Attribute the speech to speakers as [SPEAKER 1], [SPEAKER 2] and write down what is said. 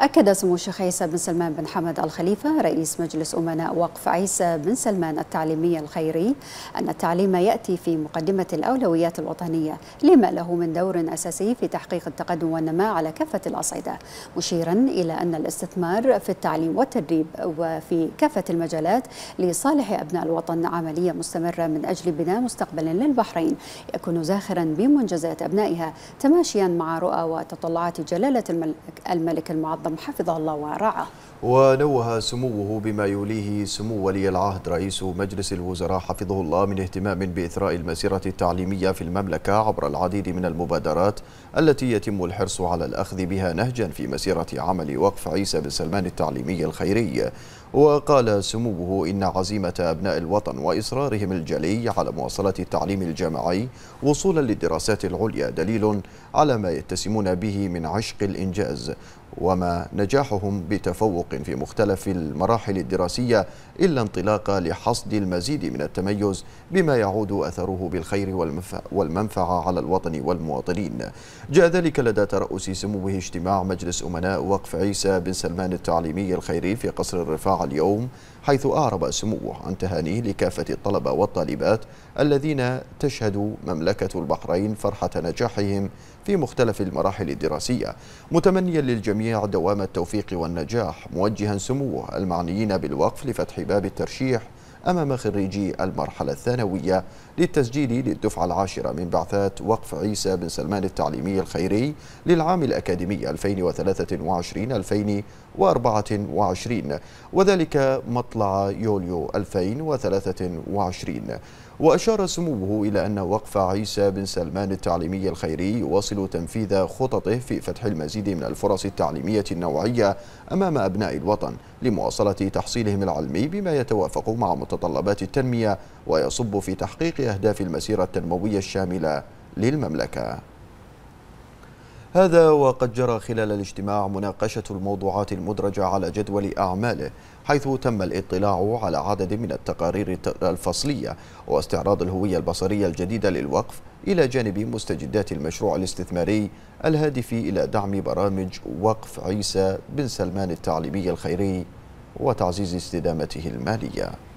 [SPEAKER 1] أكد سمو الشيخ عيسى بن سلمان بن حمد الخليفة رئيس مجلس أمناء وقف عيسى بن سلمان التعليمي الخيري أن التعليم يأتي في مقدمة الأولويات الوطنية لما له من دور أساسي في تحقيق التقدم والنماء على كافة الأصعدة مشيرا إلى أن الاستثمار في التعليم والتدريب وفي كافة المجالات لصالح أبناء الوطن عملية مستمرة من أجل بناء مستقبل للبحرين يكون زاخرا بمنجزات أبنائها تماشيا مع رؤى وتطلعات جلالة الملك المعظم الوطن حفظه الله ورعاه
[SPEAKER 2] ونوه سموه بما يوليه سمو ولي العهد رئيس مجلس الوزراء حفظه الله من اهتمام بإثراء المسيرة التعليمية في المملكة عبر العديد من المبادرات التي يتم الحرص على الأخذ بها نهجا في مسيرة عمل وقف عيسى بن سلمان التعليمي الخيري وقال سموه إن عزيمة أبناء الوطن وإصرارهم الجلي على مواصلة التعليم الجامعي وصولا للدراسات العليا دليل على ما يتسمون به من عشق الإنجاز وما نجاحهم بتفوق في مختلف المراحل الدراسية إلا انطلاق لحصد المزيد من التميز بما يعود أثره بالخير والمنفعة على الوطن والمواطنين جاء ذلك لدى ترأس سموه اجتماع مجلس أمناء وقف عيسى بن سلمان التعليمي الخيري في قصر الرفاع اليوم حيث أعرب سموه عن تهانيه لكافة الطلبة والطالبات الذين تشهد مملكة البحرين فرحة نجاحهم في مختلف المراحل الدراسية متمنيا للجميع دوام التوفيق والنجاح موجها سموه المعنيين بالوقف لفتح باب الترشيح أمام خريجي المرحلة الثانوية للتسجيل للدفعة العاشرة من بعثات وقف عيسى بن سلمان التعليمي الخيري للعام الأكاديمي 2023-2024 وذلك مطلع يوليو 2023 وأشار سموه إلى أن وقف عيسى بن سلمان التعليمي الخيري يواصل تنفيذ خططه في فتح المزيد من الفرص التعليمية النوعية أمام أبناء الوطن لمواصلة تحصيلهم العلمي بما يتوافق مع متطلبات التنمية ويصب في تحقيق أهداف المسيرة التنموية الشاملة للمملكة هذا وقد جرى خلال الاجتماع مناقشة الموضوعات المدرجة على جدول أعماله حيث تم الاطلاع على عدد من التقارير الفصلية واستعراض الهوية البصرية الجديدة للوقف إلى جانب مستجدات المشروع الاستثماري الهادف إلى دعم برامج وقف عيسى بن سلمان التعليمي الخيري وتعزيز استدامته الماليه